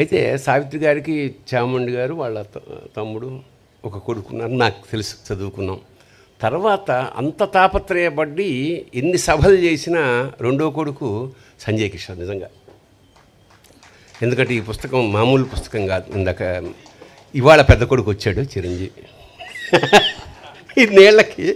అయితే సావిత్రి గారికి చాముండి గారు వాళ్ళ తమ్ముడు ఒక కొడుకున్నారు నాకు తెలుసు చదువుకున్నాం తర్వాత అంత తాపత్రయపడి ఎన్ని సభలు చేసినా రెండో కొడుకు సంజయ్ కిషోర్ నిజంగా ఎందుకంటే ఈ పుస్తకం మామూలు పుస్తకం కాదు ఇందాక ఇవాళ పెద్ద కొడుకు వచ్చాడు చిరంజీవి ఇన్నేళ్ళకి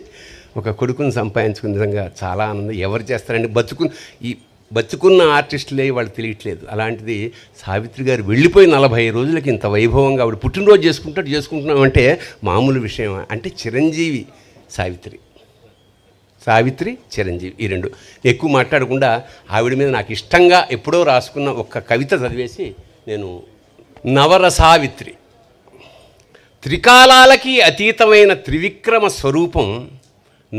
ఒక కొడుకుని సంపాదించుకుని నిజంగా చాలా ఆనందం ఎవరు చేస్తారండి బతుకుని ఈ బతుకున్న ఆర్టిస్టులే వాళ్ళు తెలియట్లేదు అలాంటిది సావిత్రి గారు వెళ్ళిపోయి నలభై రోజులకి ఇంత వైభవంగా ఆవిడ పుట్టినరోజు చేసుకుంటాడు చేసుకుంటున్నామంటే మామూలు విషయం అంటే చిరంజీవి సావిత్రి సావిత్రి చిరంజీవి ఈ రెండు ఎక్కువ మాట్లాడకుండా ఆవిడ మీద నాకు ఇష్టంగా ఎప్పుడో రాసుకున్న ఒక కవిత చదివేసి నేను నవర సావిత్రి త్రికాలాలకి అతీతమైన త్రివిక్రమ స్వరూపం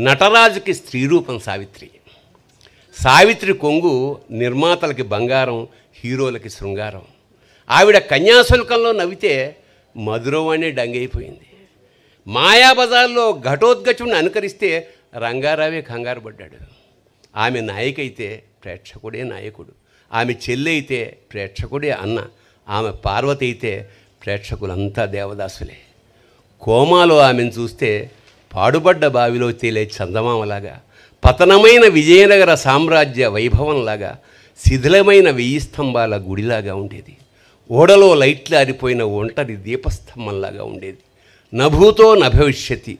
నటరాజుకి స్త్రీరూపం సావిత్రి సావిత్రి కొంగు నిర్మాతలకి బంగారం హీరోలకి శృంగారం ఆవిడ కన్యాశుల్కంలో నవ్వితే మధురవాణి డంగైపోయింది మాయాబజార్లో ఘటోద్గచుని అనుకరిస్తే రంగారావే కంగారు పడ్డాడు ఆమె నాయకైతే ప్రేక్షకుడే నాయకుడు ఆమె చెల్లి అయితే ప్రేక్షకుడే అన్న ఆమె పార్వతి అయితే ప్రేక్షకులంతా దేవదాసులే కోమాలో ఆమెను చూస్తే పాడుబడ్డ బావిలో తేలే చందమామలాగా పతనమైన విజయనగర సామ్రాజ్య వైభవంలాగా శిథిలమైన వెయ్యి స్తంభాల గుడిలాగా ఉండేది ఓడలో లైట్లు ఆరిపోయిన ఒంటరి దీపస్తంభంలాగా ఉండేది నభూతో నభవిష్యతి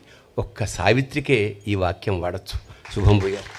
ఒక్క సావిత్రికే ఈ వాక్యం వాడచ్చు శుభం భూయారు